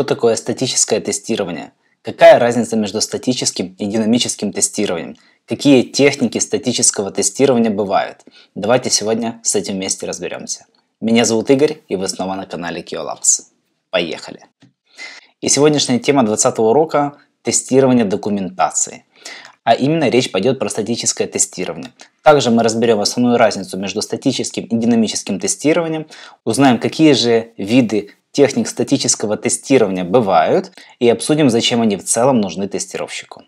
Что такое статическое тестирование? Какая разница между статическим и динамическим тестированием? Какие техники статического тестирования бывают? Давайте сегодня с этим вместе разберемся. Меня зовут Игорь, и вы снова на канале Kiolabs. Поехали! И сегодняшняя тема 20 урока – тестирование документации. А именно речь пойдет про статическое тестирование. Также мы разберем основную разницу между статическим и динамическим тестированием, узнаем, какие же виды техник статического тестирования бывают и обсудим, зачем они в целом нужны тестировщику.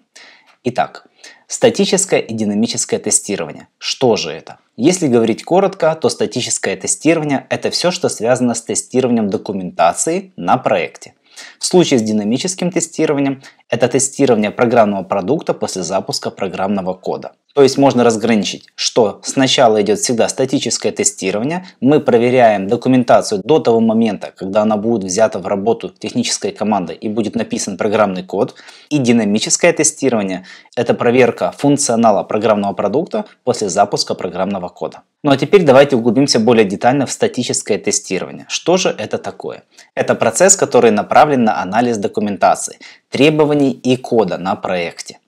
Итак, статическое и динамическое тестирование. Что же это? Если говорить коротко, то статическое тестирование – это все, что связано с тестированием документации на проекте. В случае с динамическим тестированием – это тестирование программного продукта после запуска программного кода. То есть можно разграничить, что сначала идет всегда статическое тестирование, мы проверяем документацию до того момента, когда она будет взята в работу технической командой и будет написан программный код. И динамическое тестирование – это проверка функционала программного продукта после запуска программного кода. Ну а теперь давайте углубимся более детально в статическое тестирование. Что же это такое? Это процесс, который направлен на анализ документации, требований и кода на проекте.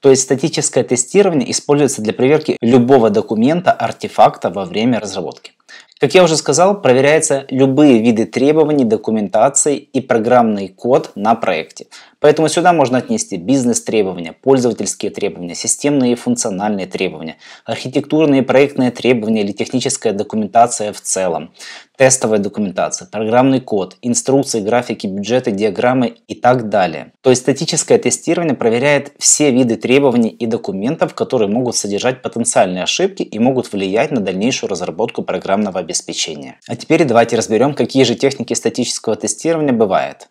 То есть статическое тестирование используется для проверки любого документа, артефакта во время разработки. Как я уже сказал, проверяются любые виды требований, документации и программный код на проекте. Поэтому сюда можно отнести бизнес-требования, пользовательские требования, системные и функциональные требования, архитектурные и проектные требования или техническая документация в целом тестовая документация, программный код, инструкции, графики, бюджеты, диаграммы и так далее. То есть статическое тестирование проверяет все виды требований и документов, которые могут содержать потенциальные ошибки и могут влиять на дальнейшую разработку программного обеспечения. А теперь давайте разберем, какие же техники статического тестирования бывают.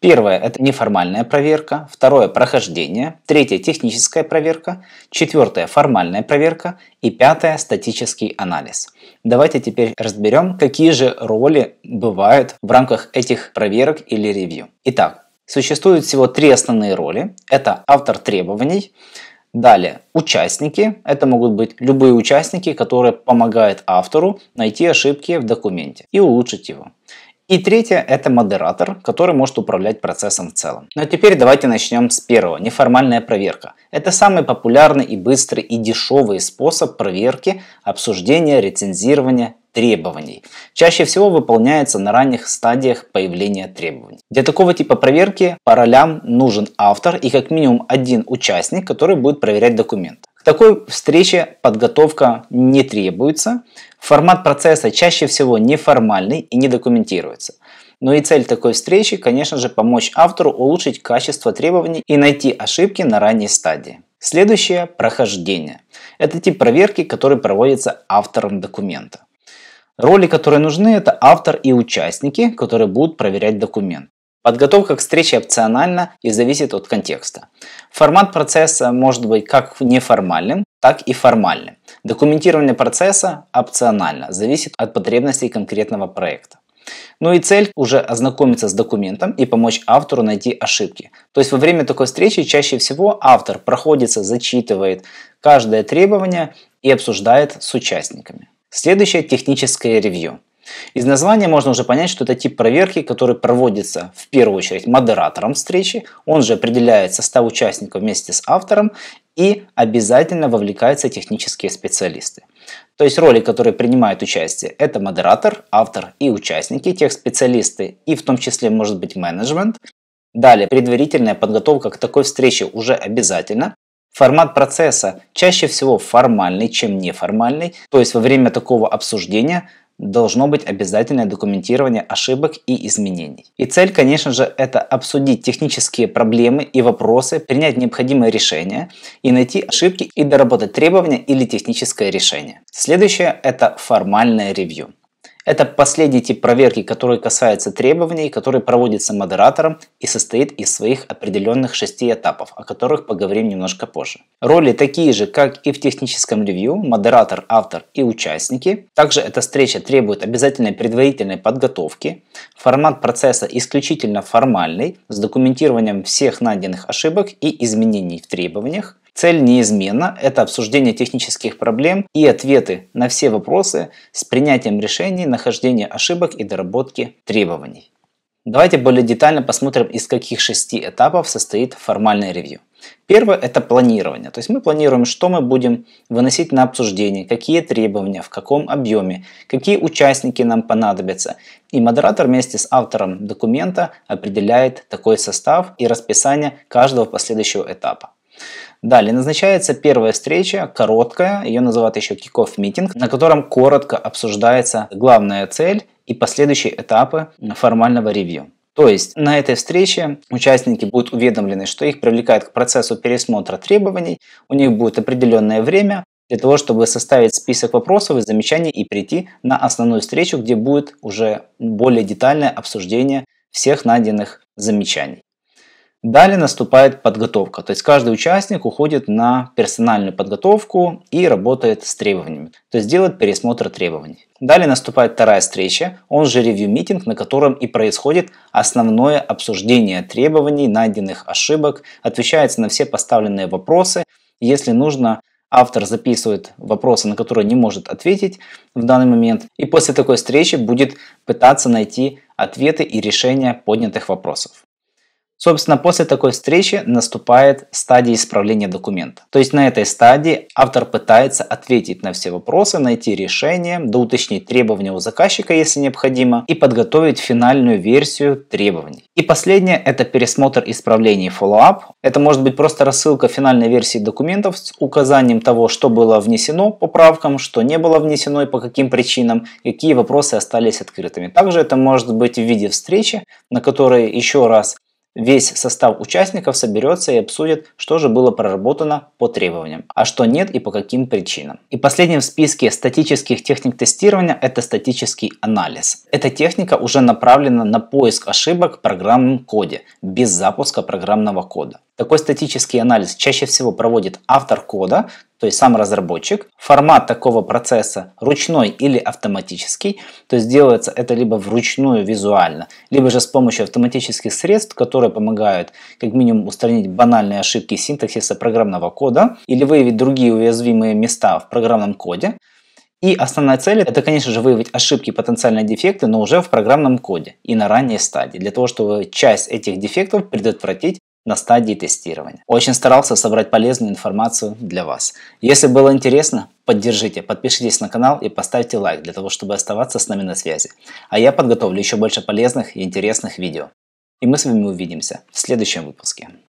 Первое – это неформальная проверка, второе – прохождение, третье – техническая проверка, четвертое – формальная проверка и пятое – статический анализ. Давайте теперь разберем, какие же роли бывают в рамках этих проверок или ревью. Итак, существуют всего три основные роли. Это автор требований, Далее, участники. Это могут быть любые участники, которые помогают автору найти ошибки в документе и улучшить его. И третье – это модератор, который может управлять процессом в целом. Но теперь давайте начнем с первого – неформальная проверка. Это самый популярный и быстрый и дешевый способ проверки, обсуждения, рецензирования требований. Чаще всего выполняется на ранних стадиях появления требований. Для такого типа проверки по ролям нужен автор и как минимум один участник, который будет проверять документ. К такой встрече подготовка не требуется. Формат процесса чаще всего неформальный и не документируется. Но и цель такой встречи, конечно же, помочь автору улучшить качество требований и найти ошибки на ранней стадии. Следующее – прохождение. Это тип проверки, который проводится автором документа. Роли, которые нужны, это автор и участники, которые будут проверять документ. Подготовка к встрече опциональна и зависит от контекста. Формат процесса может быть как неформальным, так и формальным. Документирование процесса опционально, зависит от потребностей конкретного проекта. Ну и цель уже ознакомиться с документом и помочь автору найти ошибки. То есть во время такой встречи чаще всего автор проходится, зачитывает каждое требование и обсуждает с участниками. Следующее техническое ревью. Из названия можно уже понять, что это тип проверки, который проводится в первую очередь модератором встречи, он же определяет состав участников вместе с автором и обязательно вовлекаются технические специалисты. То есть роли, которые принимают участие, это модератор, автор и участники, тех специалисты и в том числе может быть менеджмент. Далее, предварительная подготовка к такой встрече уже обязательно. Формат процесса чаще всего формальный, чем неформальный. То есть во время такого обсуждения должно быть обязательное документирование ошибок и изменений. И цель, конечно же, это обсудить технические проблемы и вопросы, принять необходимые решения и найти ошибки и доработать требования или техническое решение. Следующее – это формальное ревью. Это последний тип проверки, который касается требований, который проводится модератором и состоит из своих определенных шести этапов, о которых поговорим немножко позже. Роли такие же, как и в техническом ревью, модератор, автор и участники. Также эта встреча требует обязательной предварительной подготовки. Формат процесса исключительно формальный, с документированием всех найденных ошибок и изменений в требованиях. Цель неизменна – это обсуждение технических проблем и ответы на все вопросы с принятием решений, нахождение ошибок и доработки требований. Давайте более детально посмотрим, из каких шести этапов состоит формальное ревью. Первое – это планирование. То есть мы планируем, что мы будем выносить на обсуждение, какие требования, в каком объеме, какие участники нам понадобятся. И модератор вместе с автором документа определяет такой состав и расписание каждого последующего этапа. Далее назначается первая встреча, короткая, ее называют еще kick-off митинг, на котором коротко обсуждается главная цель и последующие этапы формального ревью. То есть на этой встрече участники будут уведомлены, что их привлекают к процессу пересмотра требований, у них будет определенное время для того, чтобы составить список вопросов и замечаний и прийти на основную встречу, где будет уже более детальное обсуждение всех найденных замечаний. Далее наступает подготовка, то есть каждый участник уходит на персональную подготовку и работает с требованиями, то есть делает пересмотр требований. Далее наступает вторая встреча, он же ревью-митинг, на котором и происходит основное обсуждение требований, найденных ошибок, отвечается на все поставленные вопросы. Если нужно, автор записывает вопросы, на которые не может ответить в данный момент, и после такой встречи будет пытаться найти ответы и решения поднятых вопросов. Собственно, после такой встречи наступает стадия исправления документа. То есть на этой стадии автор пытается ответить на все вопросы, найти решение, да уточнить требования у заказчика, если необходимо, и подготовить финальную версию требований. И последнее – это пересмотр исправлений follow-up. Это может быть просто рассылка финальной версии документов с указанием того, что было внесено поправкам, что не было внесено и по каким причинам, какие вопросы остались открытыми. Также это может быть в виде встречи, на которой еще раз Весь состав участников соберется и обсудит, что же было проработано по требованиям, а что нет и по каким причинам. И последним в списке статических техник тестирования – это статический анализ. Эта техника уже направлена на поиск ошибок в программном коде без запуска программного кода. Такой статический анализ чаще всего проводит автор кода, то есть сам разработчик. Формат такого процесса ручной или автоматический, то есть делается это либо вручную визуально, либо же с помощью автоматических средств, которые помогают как минимум устранить банальные ошибки синтаксиса программного кода или выявить другие уязвимые места в программном коде. И основная цель – это, конечно же, выявить ошибки, потенциальные дефекты, но уже в программном коде и на ранней стадии, для того, чтобы часть этих дефектов предотвратить на стадии тестирования. Очень старался собрать полезную информацию для вас. Если было интересно, поддержите, подпишитесь на канал и поставьте лайк для того, чтобы оставаться с нами на связи. А я подготовлю еще больше полезных и интересных видео. И мы с вами увидимся в следующем выпуске.